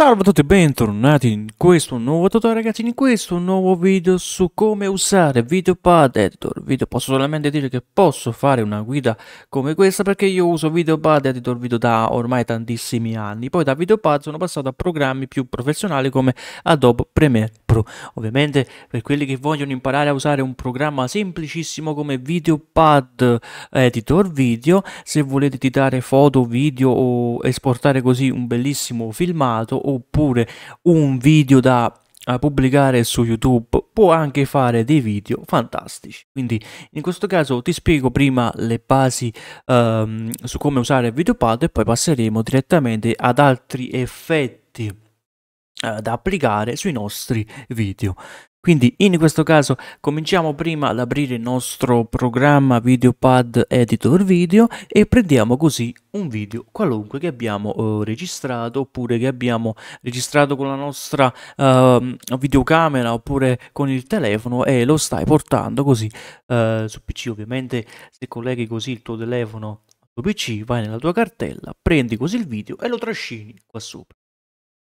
Salve a tutti e bentornati in questo nuovo tutorial ragazzi, in questo nuovo video su come usare VideoPad Editor Video posso solamente dire che posso fare una guida come questa perché io uso VideoPad Editor video da ormai tantissimi anni Poi da VideoPad sono passato a programmi più professionali come Adobe Premiere Pro Ovviamente per quelli che vogliono imparare a usare un programma semplicissimo come VideoPad Editor Video Se volete editare foto, video o esportare così un bellissimo filmato oppure un video da eh, pubblicare su YouTube, può anche fare dei video fantastici. Quindi in questo caso ti spiego prima le basi um, su come usare VideoPad e poi passeremo direttamente ad altri effetti uh, da applicare sui nostri video quindi in questo caso cominciamo prima ad aprire il nostro programma VideoPad Editor Video e prendiamo così un video qualunque che abbiamo eh, registrato oppure che abbiamo registrato con la nostra eh, videocamera oppure con il telefono e lo stai portando così eh, su PC ovviamente se colleghi così il tuo telefono al tuo PC vai nella tua cartella prendi così il video e lo trascini qua sopra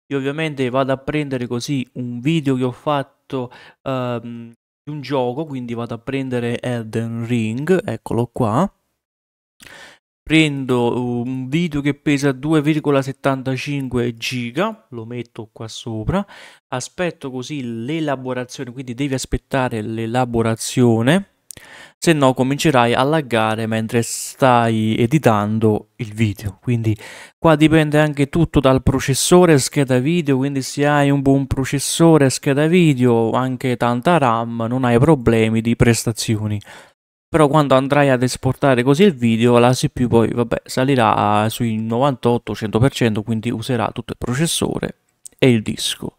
io ovviamente vado a prendere così un video che ho fatto ehm, di un gioco, quindi vado a prendere Elden Ring, eccolo qua. Prendo un video che pesa 2,75 giga, lo metto qua sopra, aspetto così l'elaborazione, quindi devi aspettare l'elaborazione se no comincerai a laggare mentre stai editando il video. Quindi qua dipende anche tutto dal processore scheda video, quindi se hai un buon processore scheda video, anche tanta RAM, non hai problemi di prestazioni. Però quando andrai ad esportare così il video, la CPU poi vabbè, salirà sui 98-100%, quindi userà tutto il processore e il disco.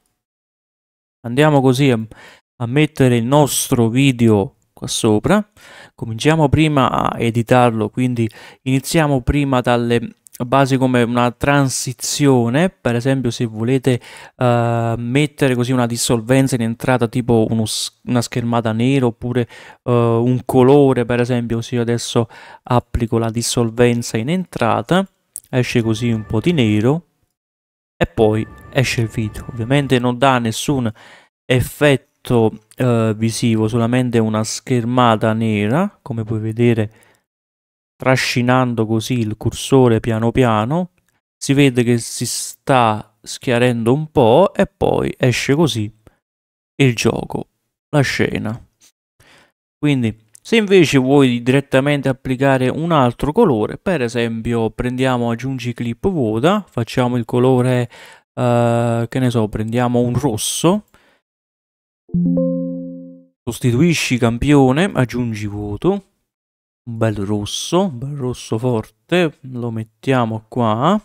Andiamo così a mettere il nostro video qua sopra. Cominciamo prima a editarlo, quindi iniziamo prima dalle basi come una transizione, per esempio se volete uh, mettere così una dissolvenza in entrata tipo uno, una schermata nera oppure uh, un colore, per esempio se io adesso applico la dissolvenza in entrata, esce così un po' di nero e poi esce il video. Ovviamente non dà nessun effetto oggetto eh, visivo, solamente una schermata nera, come puoi vedere trascinando così il cursore piano piano, si vede che si sta schiarendo un po' e poi esce così il gioco, la scena. Quindi se invece vuoi direttamente applicare un altro colore, per esempio prendiamo aggiungi clip vuota, facciamo il colore, eh, che ne so, prendiamo un rosso Sostituisci campione, aggiungi voto, un bel rosso, un bel rosso forte, lo mettiamo qua.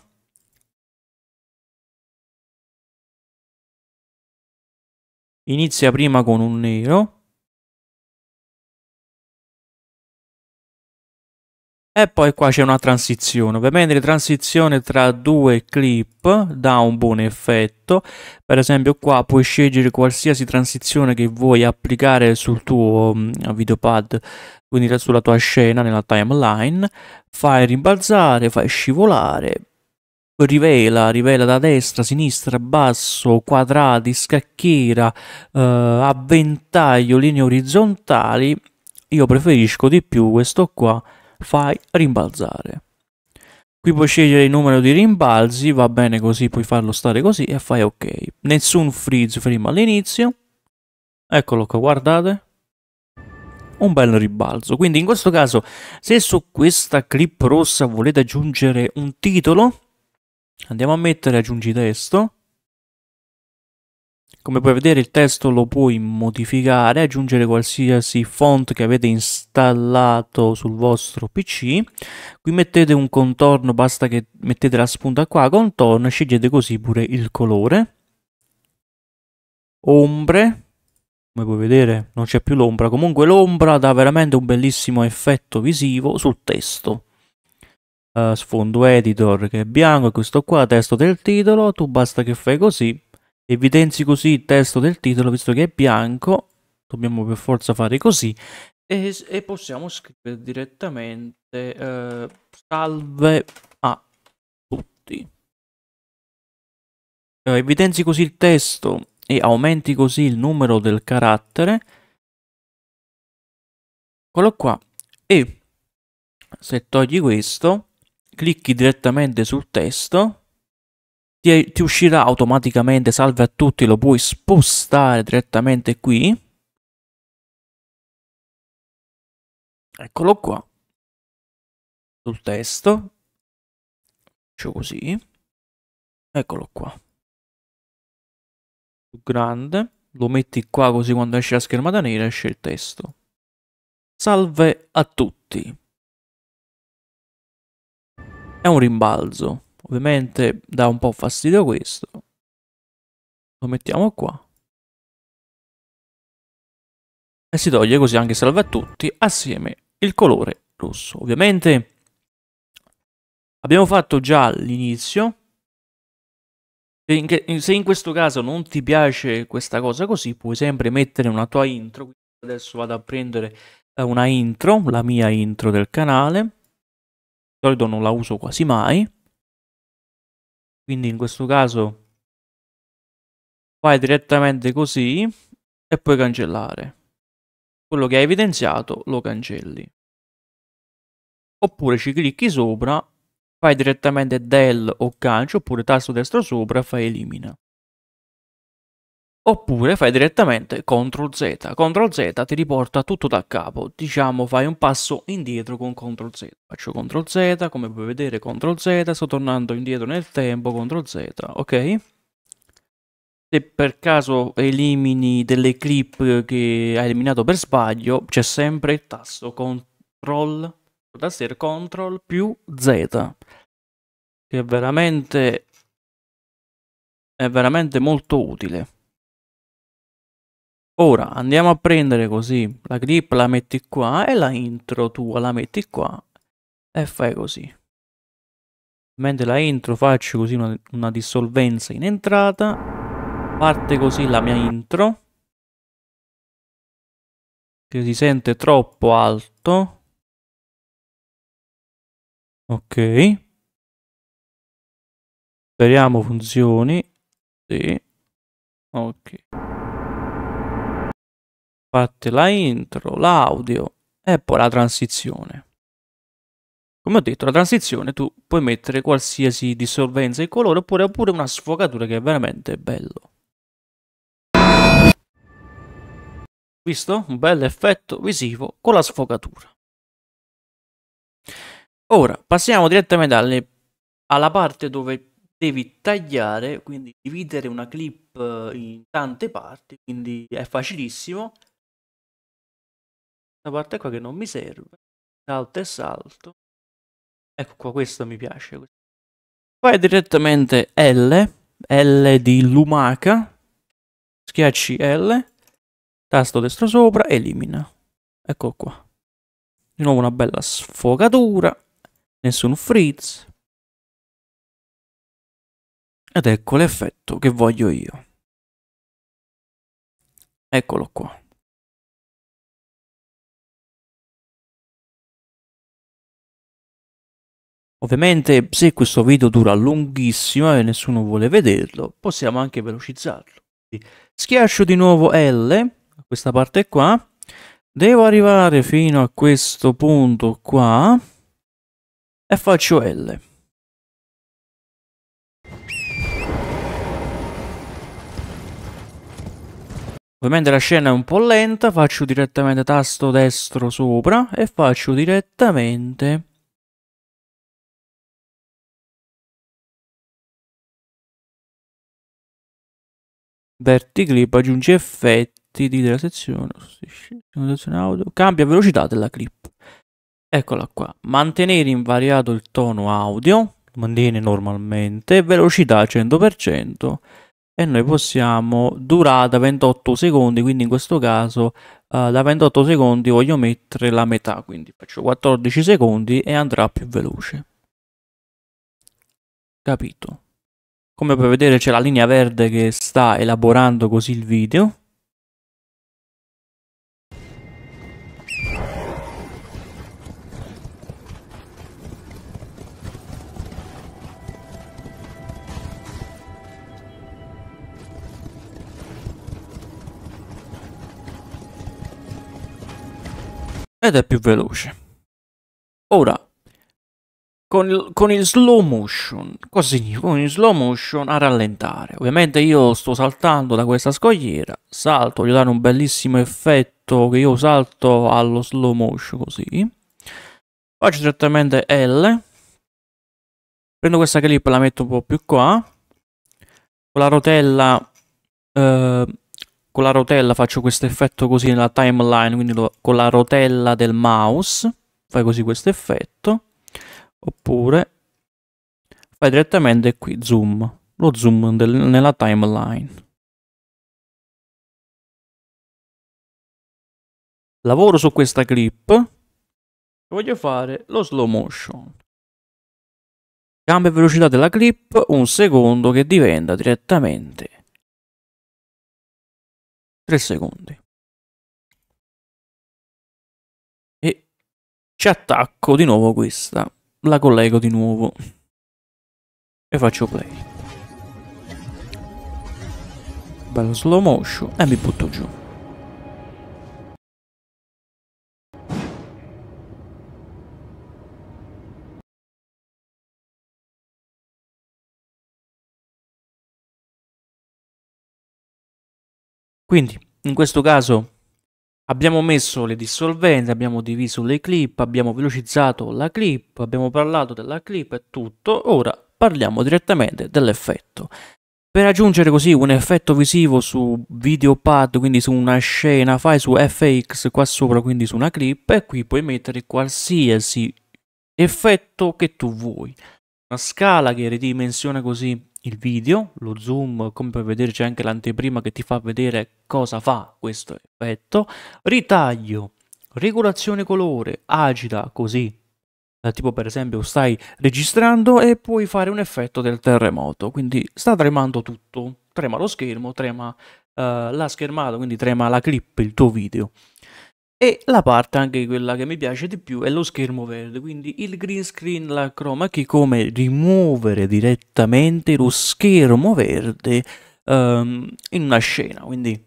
Inizia prima con un nero, E poi qua c'è una transizione, ovviamente la transizione tra due clip dà un buon effetto, per esempio qua puoi scegliere qualsiasi transizione che vuoi applicare sul tuo um, videopad, quindi sulla tua scena nella timeline, fai rimbalzare, fai scivolare, rivela, rivela da destra, sinistra, basso, quadrati, scacchiera, eh, a linee orizzontali, io preferisco di più questo qua fai rimbalzare. Qui puoi scegliere il numero di rimbalzi, va bene così, puoi farlo stare così e fai ok. Nessun freeze frame all'inizio. Eccolo qua, guardate. Un bel ribalzo. Quindi in questo caso, se su questa clip rossa volete aggiungere un titolo, andiamo a mettere aggiungi testo come puoi vedere il testo lo puoi modificare, aggiungere qualsiasi font che avete installato sul vostro PC. Qui mettete un contorno, basta che mettete la spunta qua, contorno, scegliete così pure il colore. Ombre, come puoi vedere non c'è più l'ombra, comunque l'ombra dà veramente un bellissimo effetto visivo sul testo. Uh, sfondo editor che è bianco, questo qua, testo del titolo, tu basta che fai così Evidenzi così il testo del titolo, visto che è bianco, dobbiamo per forza fare così, e, e possiamo scrivere direttamente eh, salve a tutti. Eh, evidenzi così il testo e aumenti così il numero del carattere. Eccolo qua. E se togli questo, clicchi direttamente sul testo ti, ti uscirà automaticamente, salve a tutti, lo puoi spostare direttamente qui. Eccolo qua, sul testo, faccio così, eccolo qua, più grande, lo metti qua così quando esce la schermata nera esce il testo. Salve a tutti. È un rimbalzo. Ovviamente dà un po' fastidio questo. Lo mettiamo qua. E si toglie così anche salva a tutti assieme il colore rosso. Ovviamente abbiamo fatto già l'inizio. Se in questo caso non ti piace questa cosa così, puoi sempre mettere una tua intro. Adesso vado a prendere eh, una intro, la mia intro del canale. Di solito non la uso quasi mai quindi in questo caso fai direttamente così e puoi cancellare quello che hai evidenziato lo cancelli oppure ci clicchi sopra fai direttamente del o cancio oppure tasto destro sopra fai elimina Oppure fai direttamente CTRL Z. CTRL Z ti riporta tutto da capo. Diciamo fai un passo indietro con CTRL Z. Faccio CTRL Z, come puoi vedere CTRL Z, sto tornando indietro nel tempo, CTRL Z, ok? Se per caso elimini delle clip che hai eliminato per sbaglio, c'è sempre il tasto CTRL, tastiera CTRL più Z. Che è veramente, è veramente molto utile. Ora andiamo a prendere così, la grip, la metti qua e la intro tua la metti qua e fai così. Mentre la intro faccio così una, una dissolvenza in entrata, parte così la mia intro, che si sente troppo alto. Ok. Speriamo funzioni. Sì. Ok fate la intro, l'audio e poi la transizione. Come ho detto, la transizione tu puoi mettere qualsiasi dissolvenza in colore oppure, oppure una sfogatura che è veramente bello. Visto? Un bel effetto visivo con la sfogatura. Ora passiamo direttamente alle, alla parte dove devi tagliare, quindi dividere una clip eh, in tante parti, quindi è facilissimo. Una parte qua che non mi serve. Salto e salto. Ecco qua, questo mi piace. Poi direttamente L, L di lumaca, schiacci L, tasto destro sopra, elimina. Ecco qua. Di nuovo una bella sfogatura, nessun frizz. Ed ecco l'effetto che voglio io. Eccolo qua. Ovviamente se questo video dura lunghissimo e nessuno vuole vederlo, possiamo anche velocizzarlo. Schiaccio di nuovo L, questa parte qua, devo arrivare fino a questo punto qua e faccio L. Ovviamente la scena è un po' lenta, faccio direttamente tasto destro sopra e faccio direttamente clip aggiunge effetti di della sezione, oh, cambia velocità della clip. Eccola qua. Mantenere invariato il tono audio, mantiene normalmente, velocità 100% e noi possiamo durata 28 secondi, quindi in questo caso uh, da 28 secondi voglio mettere la metà, quindi faccio 14 secondi e andrà più veloce. Capito? Come puoi vedere c'è la linea verde che sta elaborando così il video. ed è più veloce. Ora, con il, con il slow motion. Cosa significa? Con il slow motion a rallentare. Ovviamente io sto saltando da questa scogliera, salto, voglio dare un bellissimo effetto che io salto allo slow motion così. Faccio direttamente L. Prendo questa clip e la metto un po' più qua. Con la rotella... Eh, con la rotella faccio questo effetto così nella timeline, quindi lo, con la rotella del mouse fai così questo effetto oppure fai direttamente qui zoom, lo zoom del, nella timeline. Lavoro su questa clip e voglio fare lo slow motion. Cambio velocità della clip un secondo che diventa direttamente 3 secondi. E ci attacco di nuovo questa la collego di nuovo e faccio play. Bello slow motion e mi butto giù. Quindi, in questo caso Abbiamo messo le dissolventi, abbiamo diviso le clip, abbiamo velocizzato la clip, abbiamo parlato della clip e tutto. Ora parliamo direttamente dell'effetto. Per aggiungere così un effetto visivo su videopad, quindi su una scena, fai su FX qua sopra, quindi su una clip, e qui puoi mettere qualsiasi effetto che tu vuoi. Una scala che ridimensiona così il video, lo zoom, come puoi vedere c'è anche l'anteprima che ti fa vedere cosa fa questo effetto, ritaglio, regolazione colore, agita così, eh, tipo per esempio stai registrando e puoi fare un effetto del terremoto, quindi sta tremando tutto, trema lo schermo, trema eh, la schermata, quindi trema la clip, il tuo video. E la parte anche quella che mi piace di più è lo schermo verde, quindi il green screen, la chroma key, come rimuovere direttamente lo schermo verde um, in una scena. Quindi,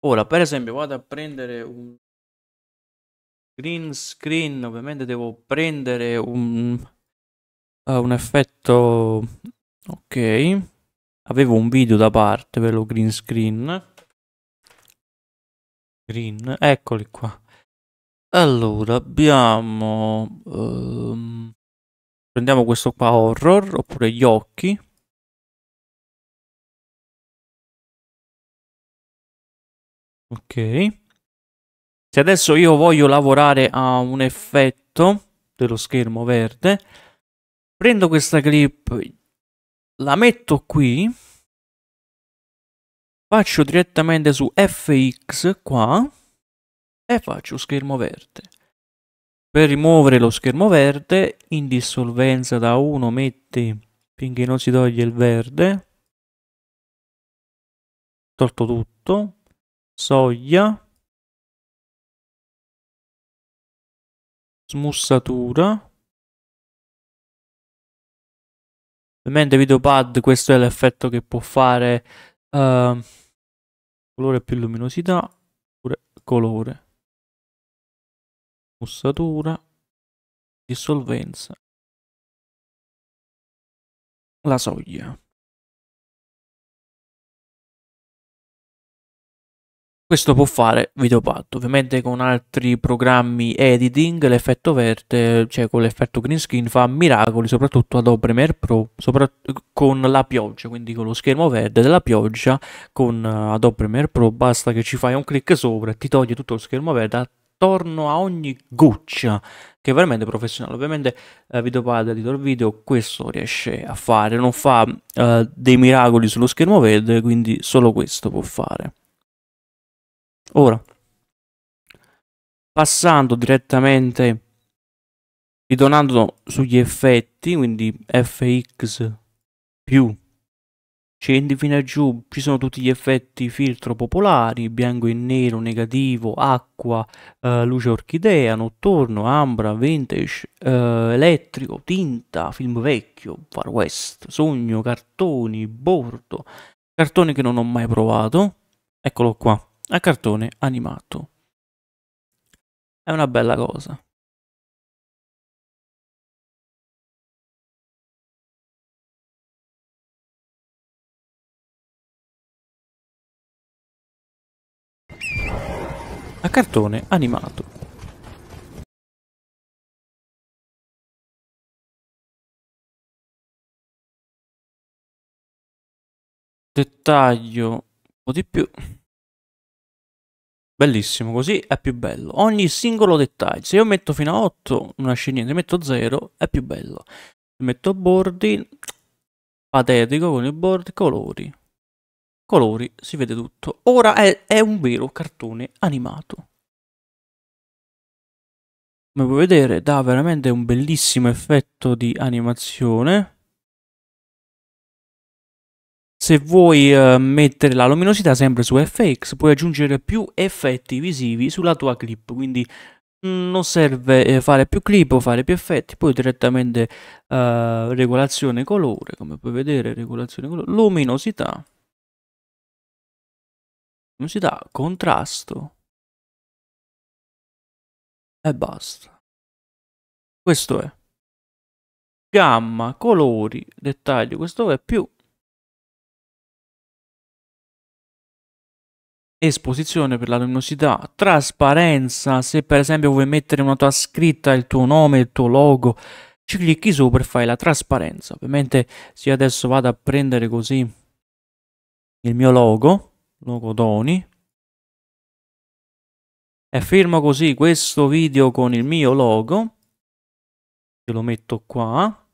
ora per esempio vado a prendere un green screen, ovviamente devo prendere un, uh, un effetto, ok, avevo un video da parte per lo green screen green, eccoli qua. Allora, abbiamo... Um, prendiamo questo qua horror, oppure gli occhi. Ok. Se adesso io voglio lavorare a un effetto dello schermo verde, prendo questa clip, la metto qui Faccio direttamente su FX qua e faccio schermo verde. Per rimuovere lo schermo verde, in dissolvenza da 1 metti finché non si toglie il verde. Tolto tutto. Soglia. Smussatura. Ovviamente video pad questo è l'effetto che può fare Uh, colore più luminosità pure colore mussatura dissolvenza la soglia Questo può fare VideoPad, ovviamente con altri programmi editing, l'effetto verde, cioè con l'effetto green screen fa miracoli, soprattutto ad Premiere Pro, con la pioggia, quindi con lo schermo verde della pioggia, con eh, Adobe Premiere Pro basta che ci fai un clic sopra e ti toglie tutto lo schermo verde attorno a ogni goccia che è veramente professionale. Ovviamente eh, VideoPad, editor video, questo riesce a fare, non fa eh, dei miracoli sullo schermo verde, quindi solo questo può fare. Ora, passando direttamente, ritornando sugli effetti, quindi fx più scendi fino a giù, ci sono tutti gli effetti filtro popolari, bianco e nero, negativo, acqua, eh, luce orchidea, notturno, ambra, vintage, eh, elettrico, tinta, film vecchio, far west, sogno, cartoni, bordo, cartoni che non ho mai provato, eccolo qua, a cartone animato. È una bella cosa. A cartone animato. Dettaglio un po' di più. Bellissimo, così è più bello. Ogni singolo dettaglio. Se io metto fino a 8, non esce niente, metto 0, è più bello. Metto bordi, patetico con i bordi, colori. Colori, si vede tutto. Ora è, è un vero cartone animato. Come puoi vedere, dà veramente un bellissimo effetto di animazione. Se vuoi eh, mettere la luminosità sempre su FX, puoi aggiungere più effetti visivi sulla tua clip, quindi mm, non serve eh, fare più clip o fare più effetti, poi direttamente eh, regolazione colore, come puoi vedere, regolazione colore, luminosità, luminosità, contrasto e basta. Questo è gamma, colori, dettaglio, questo è più esposizione per la luminosità, trasparenza, se per esempio vuoi mettere una tua scritta, il tuo nome, il tuo logo, ci clicchi sopra e fai la trasparenza. Ovviamente se io adesso vado a prendere così il mio logo, logo Doni, e firmo così questo video con il mio logo, io lo metto qua,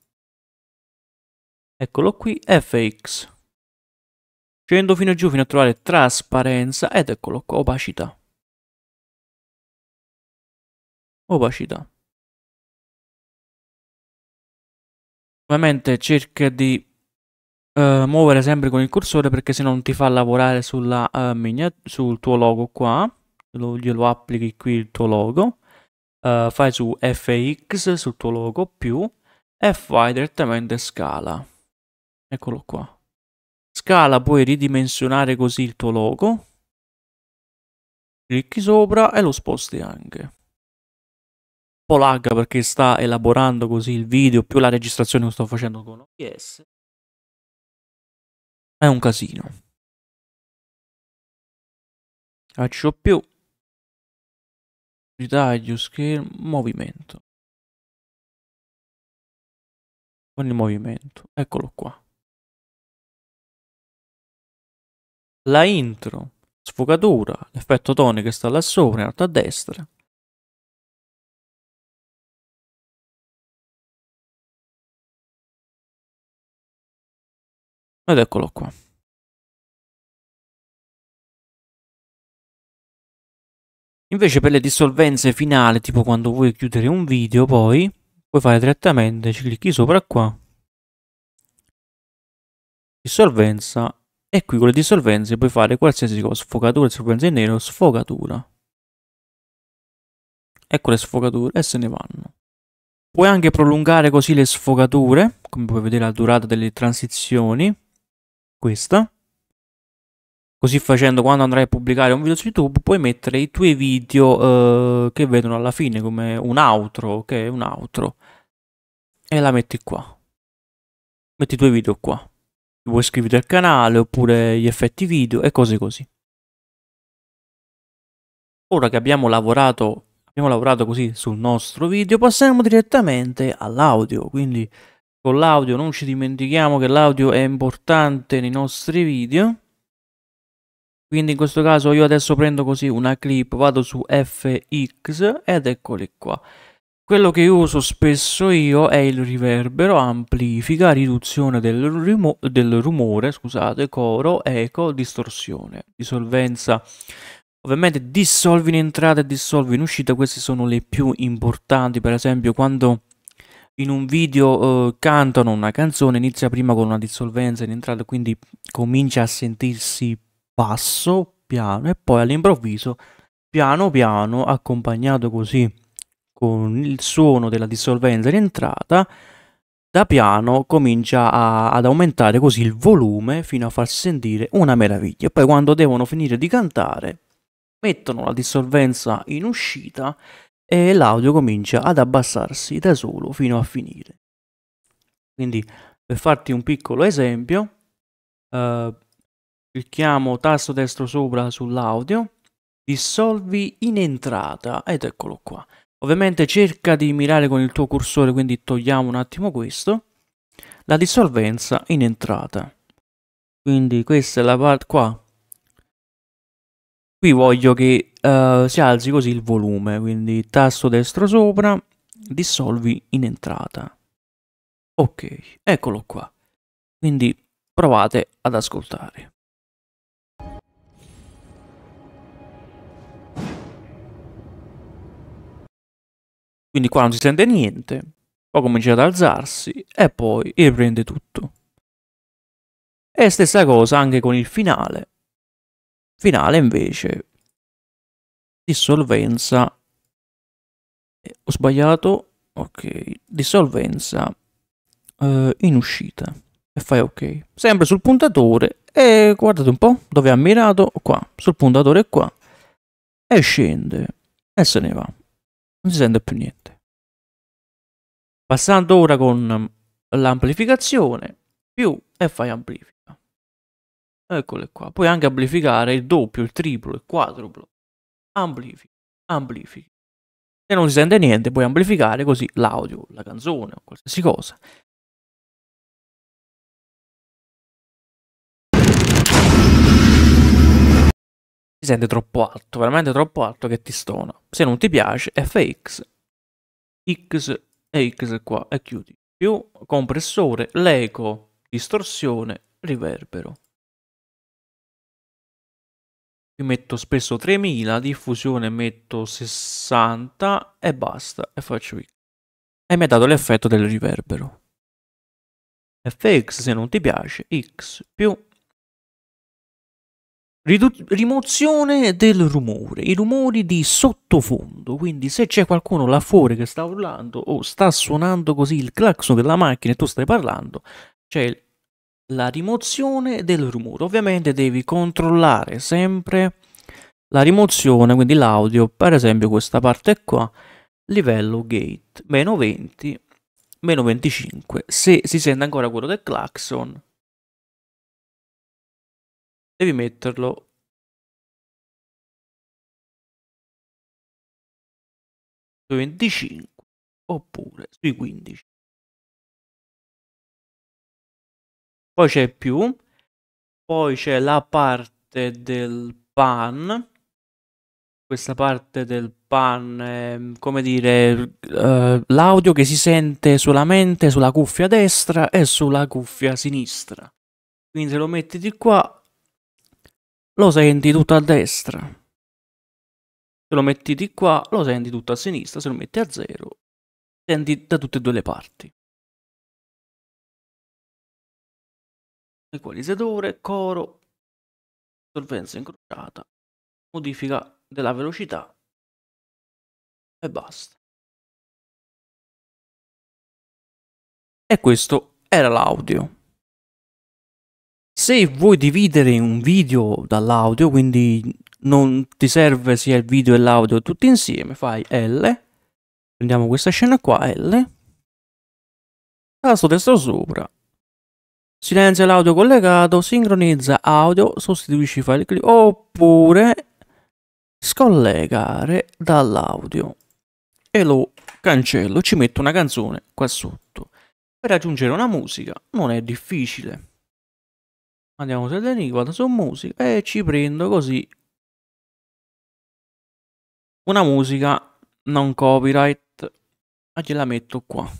eccolo qui, FX. Scendo fino giù fino a trovare trasparenza ed eccolo qua, opacità. Opacità. Ovviamente cerca di uh, muovere sempre con il cursore perché se no non ti fa lavorare sulla, uh, sul tuo logo qua. Lo, glielo applichi qui il tuo logo. Uh, fai su FX sul tuo logo più e fai direttamente scala. Eccolo qua scala puoi ridimensionare così il tuo logo clicchi sopra e lo sposti anche un po' lagga perché sta elaborando così il video più la registrazione che sto facendo con OBS è un casino faccio più ritaglio schermo movimento con il movimento eccolo qua la intro, sfocatura, l'effetto tonico che sta là sopra, in alto a destra. Ed eccolo qua. Invece per le dissolvenze finali, tipo quando vuoi chiudere un video, poi puoi fare direttamente, ci clicchi sopra qua, dissolvenza e qui con le dissolvenze puoi fare qualsiasi cosa, sfogatura, dissolvenza in nero, sfogatura. Ecco le sfogature e se ne vanno. Puoi anche prolungare così le sfogature, come puoi vedere la durata delle transizioni, questa. Così facendo, quando andrai a pubblicare un video su YouTube, puoi mettere i tuoi video eh, che vedono alla fine come un outro, ok? Un outro. E la metti qua. Metti i tuoi video qua vuoi iscriverti al canale oppure gli effetti video e cose così. Ora che abbiamo lavorato, abbiamo lavorato così sul nostro video, passiamo direttamente all'audio, quindi con l'audio non ci dimentichiamo che l'audio è importante nei nostri video. Quindi in questo caso io adesso prendo così una clip, vado su FX ed eccoli qua. Quello che uso spesso io è il riverbero, amplifica, riduzione del, rumo del rumore, scusate, coro, eco, distorsione, dissolvenza. Ovviamente dissolvi in entrata e dissolvi in uscita, queste sono le più importanti, per esempio quando in un video eh, cantano una canzone, inizia prima con una dissolvenza in entrata, quindi comincia a sentirsi basso, piano, e poi all'improvviso, piano piano, accompagnato così con il suono della dissolvenza in entrata, da piano comincia a, ad aumentare così il volume fino a far sentire una meraviglia. poi quando devono finire di cantare, mettono la dissolvenza in uscita e l'audio comincia ad abbassarsi da solo fino a finire. Quindi, per farti un piccolo esempio, eh, clicchiamo tasto destro sopra sull'audio, dissolvi in entrata ed eccolo qua. Ovviamente cerca di mirare con il tuo cursore, quindi togliamo un attimo questo. La dissolvenza in entrata. Quindi questa è la parte qua. Qui voglio che uh, si alzi così il volume, quindi tasto destro sopra, dissolvi in entrata. Ok, eccolo qua. Quindi provate ad ascoltare. Quindi qua non si sente niente, poi comincia ad alzarsi e poi riprende tutto. E stessa cosa anche con il finale. Finale invece, dissolvenza, eh, ho sbagliato, ok, dissolvenza eh, in uscita e fai ok. Sempre sul puntatore e guardate un po' dove ha mirato, qua, sul puntatore qua, e scende e se ne va non si sente più niente. Passando ora con um, l'amplificazione, più e fai amplifica. Eccole qua. Puoi anche amplificare il doppio, il triplo, il quadruplo. Amplifica, amplifichi. Se non si sente niente puoi amplificare così l'audio, la canzone o qualsiasi cosa. aziende troppo alto, veramente troppo alto che ti stona. Se non ti piace, FX, X e X qua e chiudi. Più compressore, l'eco, distorsione, riverbero. Io metto spesso 3000, diffusione metto 60 e basta e faccio X. E mi ha dato l'effetto del riverbero. FX se non ti piace, X più Ridu- rimozione del rumore, i rumori di sottofondo, quindi se c'è qualcuno là fuori che sta urlando o sta suonando così il clacson della macchina e tu stai parlando, c'è la rimozione del rumore. Ovviamente devi controllare sempre la rimozione, quindi l'audio, per esempio questa parte qua, livello gate, meno 20, meno 25, se si sente ancora quello del clacson devi metterlo sui 25 oppure sui 15 poi c'è più poi c'è la parte del pan questa parte del pan è, come dire eh, l'audio che si sente solamente sulla cuffia destra e sulla cuffia sinistra quindi se lo metti di qua lo senti tutto a destra. Se lo metti di qua, lo senti tutto a sinistra, se lo metti a zero, senti da tutte e due le parti. equalizzatore, coro, solvenza incrociata, modifica della velocità e basta. E questo era l'audio. Se vuoi dividere un video dall'audio, quindi non ti serve sia il video e l'audio tutti insieme, fai L, prendiamo questa scena qua, L, tasto destro sopra, silenzia l'audio collegato, sincronizza audio, sostituisci file clip, oppure scollegare dall'audio e lo cancello, ci metto una canzone qua sotto. Per aggiungere una musica non è difficile. Andiamo su Elenic, vado su musica e ci prendo così una musica non copyright ma gliela metto qua.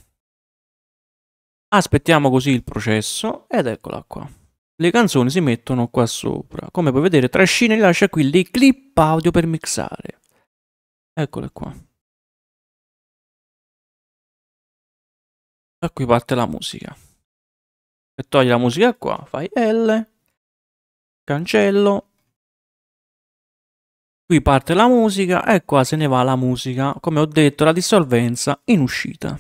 Aspettiamo così il processo ed eccola qua. Le canzoni si mettono qua sopra. Come puoi vedere Trascina e rilascia qui le clip audio per mixare. Eccole qua. Da qui parte la musica e togli la musica qua, fai L, cancello, qui parte la musica e qua se ne va la musica, come ho detto la dissolvenza in uscita.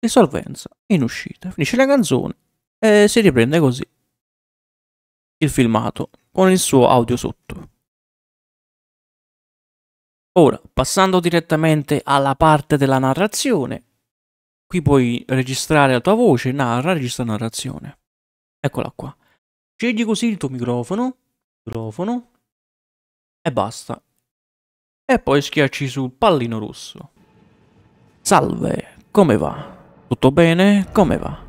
Dissolvenza in uscita, finisce la canzone e si riprende così il filmato con il suo audio sotto. Ora, passando direttamente alla parte della narrazione, Qui puoi registrare la tua voce, narra, registra narrazione. Eccola qua. Scegli così il tuo microfono, microfono e basta. E poi schiacci sul pallino rosso. Salve, come va? Tutto bene? Come va?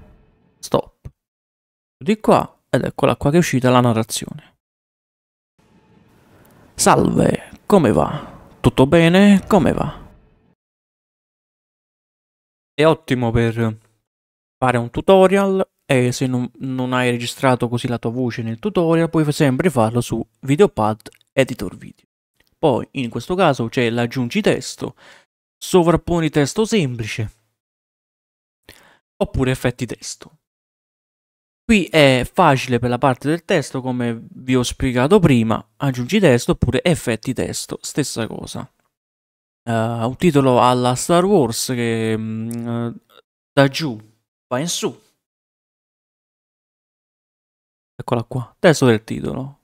Stop. Di qua ed eccola qua che è uscita la narrazione. Salve, come va? Tutto bene? Come va? È ottimo per fare un tutorial e se non, non hai registrato così la tua voce nel tutorial puoi sempre farlo su Videopad Editor Video. Poi in questo caso c'è l'aggiungi testo, sovrapponi testo semplice oppure effetti testo. Qui è facile per la parte del testo come vi ho spiegato prima, aggiungi testo oppure effetti testo, stessa cosa. Uh, un titolo alla Star Wars che mh, mm, eh, da giù va in su. Eccola qua, testo del titolo.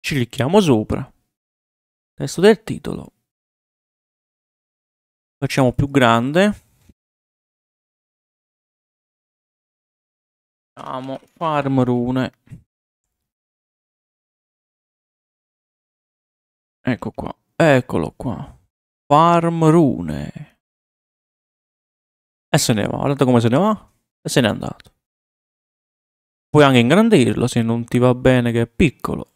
Ci clicchiamo sopra. Testo del titolo. Facciamo più grande. Facciamo farm rune. Ecco qua, eccolo qua. Farm Rune. E se ne va, guardate come se ne va. E se n'è andato. Puoi anche ingrandirlo se non ti va bene che è piccolo.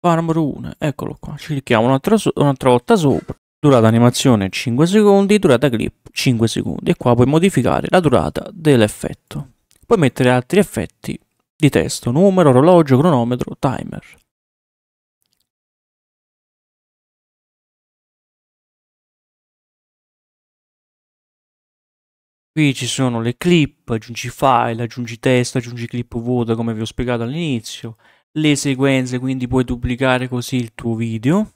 Farm Rune, eccolo qua. Ci clicchiamo un'altra, so un volta sopra. Durata animazione 5 secondi, durata clip 5 secondi. E qua puoi modificare la durata dell'effetto. Puoi mettere altri effetti di testo, numero, orologio, cronometro, timer. Qui ci sono le clip, aggiungi file, aggiungi testo, aggiungi clip vuota come vi ho spiegato all'inizio, le sequenze, quindi puoi duplicare così il tuo video.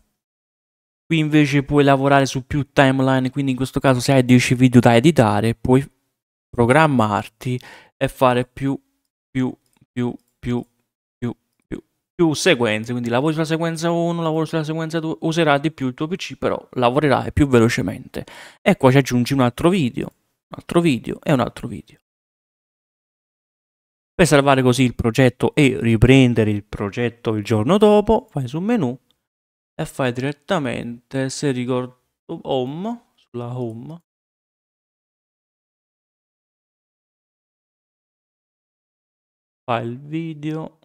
Qui invece puoi lavorare su più timeline, quindi in questo caso se hai 10 video da editare puoi programmarti e fare più, più più, più, più, più, più sequenze. Quindi lavori sulla sequenza 1, lavori sulla sequenza 2, userà di più il tuo PC, però lavorerai più velocemente. E qua ci aggiungi un altro video, un altro video e un altro video. Per salvare così il progetto e riprendere il progetto il giorno dopo, vai sul menu e fai direttamente, se ricordo, home, sulla home, file video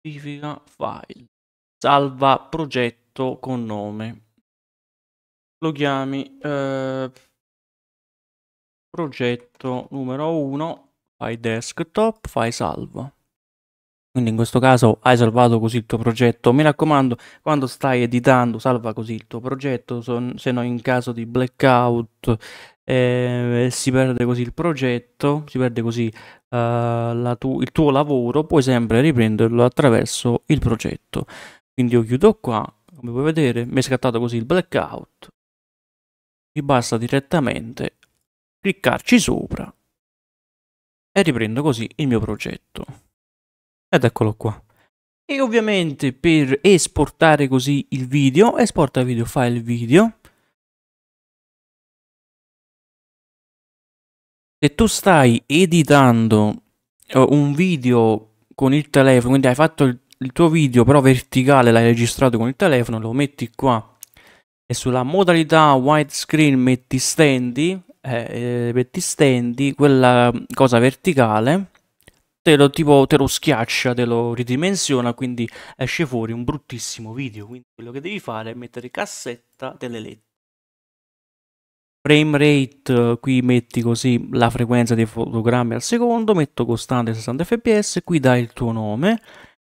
specifica file salva progetto con nome lo chiami eh, progetto numero 1 fai desktop fai salva quindi in questo caso hai salvato così il tuo progetto. Mi raccomando, quando stai editando, salva così il tuo progetto, se no in caso di blackout eh, si perde così il progetto, si perde così eh, tu il tuo lavoro, puoi sempre riprenderlo attraverso il progetto. Quindi io chiudo qua, come puoi vedere mi è scattato così il blackout. Mi basta direttamente cliccarci sopra e riprendo così il mio progetto. Ed eccolo qua. E ovviamente per esportare così il video, esporta video file video. Se tu stai editando eh, un video con il telefono, quindi hai fatto il, il tuo video però verticale, l'hai registrato con il telefono, lo metti qua e sulla modalità widescreen metti stendi, eh, eh metti stendi quella cosa verticale te lo, tipo, te lo schiaccia, te lo ridimensiona, quindi esce fuori un bruttissimo video. Quindi quello che devi fare è mettere cassetta delle lettere. Frame rate, eh, qui metti così la frequenza dei fotogrammi al secondo, metto costante 60 fps, qui dai il tuo nome,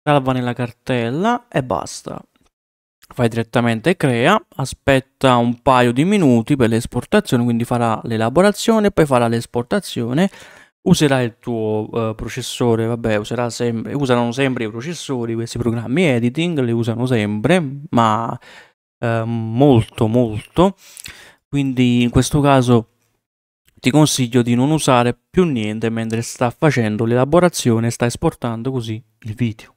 salva nella cartella e basta. Fai direttamente crea, aspetta un paio di minuti per l'esportazione, quindi farà l'elaborazione, e poi farà l'esportazione userà il tuo uh, processore, vabbè, userà sempre, usano sempre i processori, questi programmi editing li usano sempre, ma uh, molto molto, quindi in questo caso ti consiglio di non usare più niente mentre sta facendo l'elaborazione e sta esportando così il video.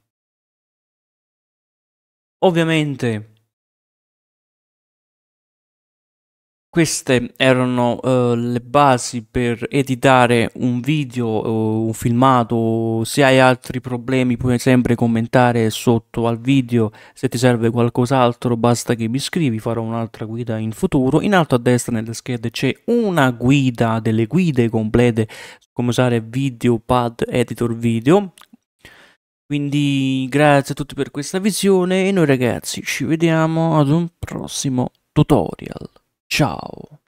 Ovviamente Queste erano uh, le basi per editare un video, uh, un filmato, se hai altri problemi puoi sempre commentare sotto al video, se ti serve qualcos'altro basta che mi scrivi, farò un'altra guida in futuro. In alto a destra nelle schede c'è una guida, delle guide complete su come usare VideoPad Editor Video, quindi grazie a tutti per questa visione e noi ragazzi ci vediamo ad un prossimo tutorial. Tchau!